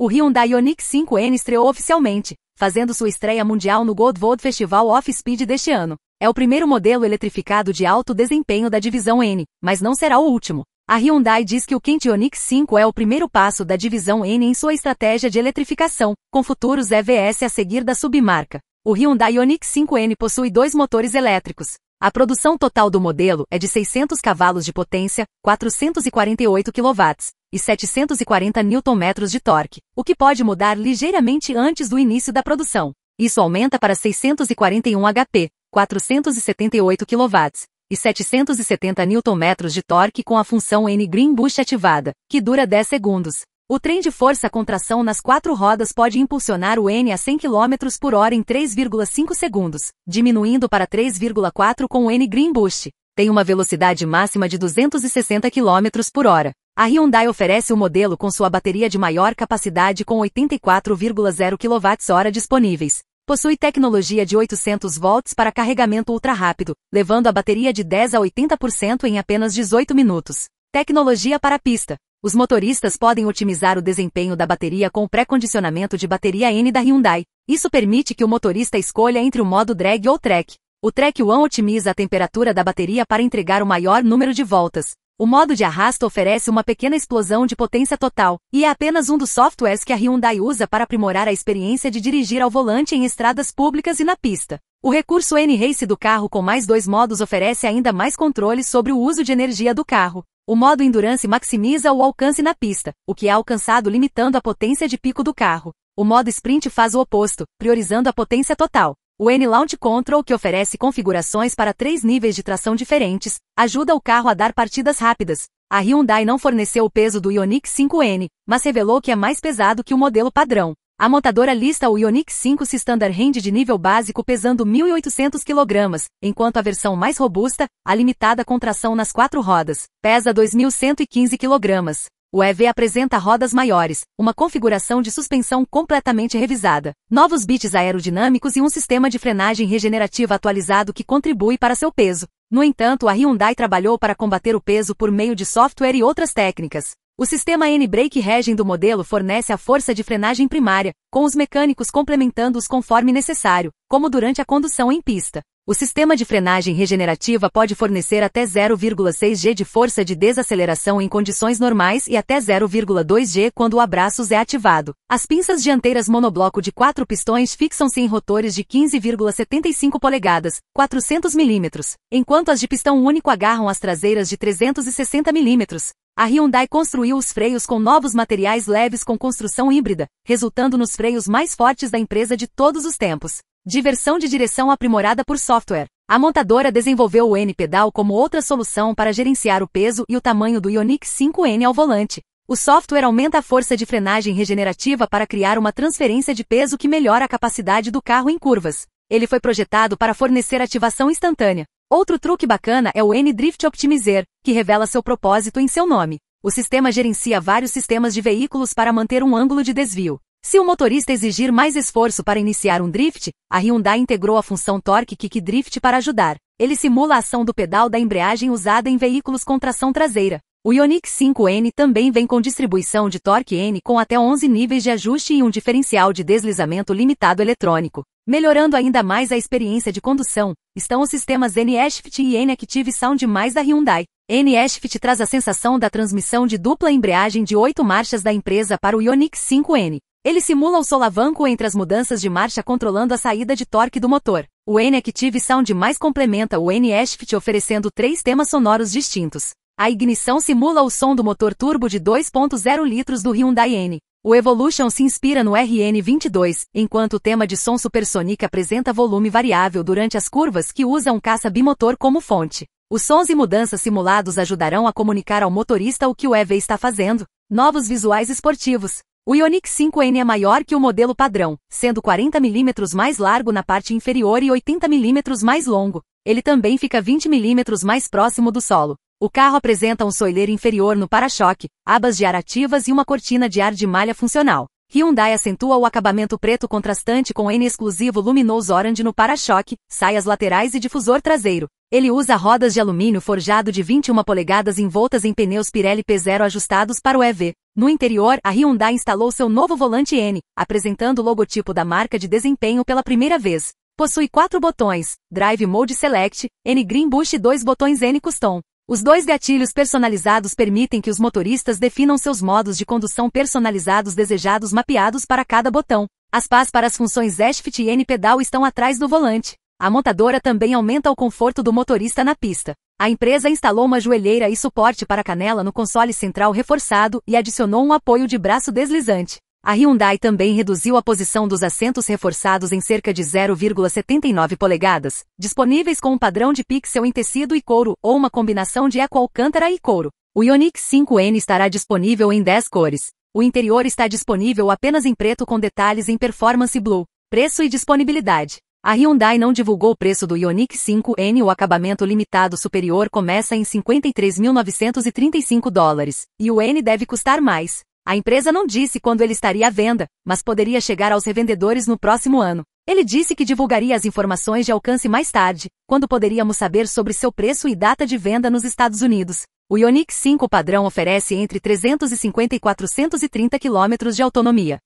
O Hyundai Ioniq 5N estreou oficialmente, fazendo sua estreia mundial no Goodwood Festival Off-Speed deste ano. É o primeiro modelo eletrificado de alto desempenho da divisão N, mas não será o último. A Hyundai diz que o Kent Ioniq 5 é o primeiro passo da divisão N em sua estratégia de eletrificação, com futuros EVs a seguir da submarca. O Hyundai Ioniq 5N possui dois motores elétricos. A produção total do modelo é de 600 cavalos de potência, 448 kW, e 740 Nm de torque, o que pode mudar ligeiramente antes do início da produção. Isso aumenta para 641 HP, 478 kW, e 770 Nm de torque com a função N-Green Boost ativada, que dura 10 segundos. O trem de força-contração nas quatro rodas pode impulsionar o N a 100 km por hora em 3,5 segundos, diminuindo para 3,4 com o N Green Boost. Tem uma velocidade máxima de 260 km por hora, a Hyundai oferece o um modelo com sua bateria de maior capacidade com 84,0 kWh disponíveis. Possui tecnologia de 800 volts para carregamento ultra rápido, levando a bateria de 10 a 80% em apenas 18 minutos. Tecnologia para pista. Os motoristas podem otimizar o desempenho da bateria com o pré-condicionamento de bateria N da Hyundai. Isso permite que o motorista escolha entre o modo drag ou track. O Track One otimiza a temperatura da bateria para entregar o maior número de voltas, o modo de arrasto oferece uma pequena explosão de potência total, e é apenas um dos softwares que a Hyundai usa para aprimorar a experiência de dirigir ao volante em estradas públicas e na pista. O recurso N-Race do carro com mais dois modos oferece ainda mais controle sobre o uso de energia do carro. O modo Endurance maximiza o alcance na pista, o que é alcançado limitando a potência de pico do carro. O modo Sprint faz o oposto, priorizando a potência total. O N-Launch Control, que oferece configurações para três níveis de tração diferentes, ajuda o carro a dar partidas rápidas. A Hyundai não forneceu o peso do Ioniq 5N, mas revelou que é mais pesado que o modelo padrão. A montadora lista o Ioniq 5 Standard Range de nível básico pesando 1.800 kg, enquanto a versão mais robusta, a limitada com tração nas quatro rodas, pesa 2.115 kg. O EV apresenta rodas maiores, uma configuração de suspensão completamente revisada, novos bits aerodinâmicos e um sistema de frenagem regenerativa atualizado que contribui para seu peso. No entanto, a Hyundai trabalhou para combater o peso por meio de software e outras técnicas. O sistema N-Brake Regen do modelo fornece a força de frenagem primária, com os mecânicos complementando-os conforme necessário, como durante a condução em pista. O sistema de frenagem regenerativa pode fornecer até 0,6 g de força de desaceleração em condições normais e até 0,2 g quando o abraços é ativado. As pinças dianteiras monobloco de quatro pistões fixam-se em rotores de 15,75 polegadas, 400 mm, enquanto as de pistão único agarram as traseiras de 360 mm. A Hyundai construiu os freios com novos materiais leves com construção híbrida, resultando nos freios mais fortes da empresa de todos os tempos. Diversão de direção aprimorada por software. A montadora desenvolveu o N-Pedal como outra solução para gerenciar o peso e o tamanho do Ioniq 5N ao volante. O software aumenta a força de frenagem regenerativa para criar uma transferência de peso que melhora a capacidade do carro em curvas. Ele foi projetado para fornecer ativação instantânea. Outro truque bacana é o N-Drift Optimizer, que revela seu propósito em seu nome. O sistema gerencia vários sistemas de veículos para manter um ângulo de desvio. Se o motorista exigir mais esforço para iniciar um drift, a Hyundai integrou a função Torque Kick Drift para ajudar. Ele simula a ação do pedal da embreagem usada em veículos com tração traseira. O Ioniq 5N também vem com distribuição de torque N com até 11 níveis de ajuste e um diferencial de deslizamento limitado eletrônico. Melhorando ainda mais a experiência de condução, estão os sistemas N-Shift e N-Active Sound mais da Hyundai. N-Shift traz a sensação da transmissão de dupla embreagem de oito marchas da empresa para o Ioniq 5N. Ele simula o solavanco entre as mudanças de marcha controlando a saída de torque do motor. O N-Active Sound mais complementa o N-Shift oferecendo três temas sonoros distintos. A ignição simula o som do motor turbo de 2.0 litros do Hyundai N. O Evolution se inspira no RN22, enquanto o tema de som supersônico apresenta volume variável durante as curvas que usa um caça bimotor como fonte. Os sons e mudanças simulados ajudarão a comunicar ao motorista o que o EV está fazendo. Novos visuais esportivos. O Ioniq 5N é maior que o modelo padrão, sendo 40 mm mais largo na parte inferior e 80 mm mais longo. Ele também fica 20 mm mais próximo do solo. O carro apresenta um soileiro inferior no para-choque, abas de ar ativas e uma cortina de ar de malha funcional. Hyundai acentua o acabamento preto contrastante com N exclusivo luminoso orange no para-choque, saias laterais e difusor traseiro. Ele usa rodas de alumínio forjado de 21 polegadas envoltas em pneus Pirelli P0 ajustados para o EV. No interior, a Hyundai instalou seu novo volante N, apresentando o logotipo da marca de desempenho pela primeira vez. Possui quatro botões, Drive Mode Select, N Green Boost e dois botões N Custom. Os dois gatilhos personalizados permitem que os motoristas definam seus modos de condução personalizados desejados mapeados para cada botão. As pás para as funções shift e N-pedal estão atrás do volante. A montadora também aumenta o conforto do motorista na pista. A empresa instalou uma joelheira e suporte para canela no console central reforçado e adicionou um apoio de braço deslizante. A Hyundai também reduziu a posição dos assentos reforçados em cerca de 0,79 polegadas, disponíveis com um padrão de pixel em tecido e couro ou uma combinação de eco-alcântara e couro. O Ioniq 5N estará disponível em 10 cores. O interior está disponível apenas em preto com detalhes em performance blue. Preço e disponibilidade. A Hyundai não divulgou o preço do Ioniq 5N. O acabamento limitado superior começa em 53.935 dólares, e o N deve custar mais. A empresa não disse quando ele estaria à venda, mas poderia chegar aos revendedores no próximo ano. Ele disse que divulgaria as informações de alcance mais tarde, quando poderíamos saber sobre seu preço e data de venda nos Estados Unidos. O Ioniq 5 padrão oferece entre 350 e 430 km de autonomia.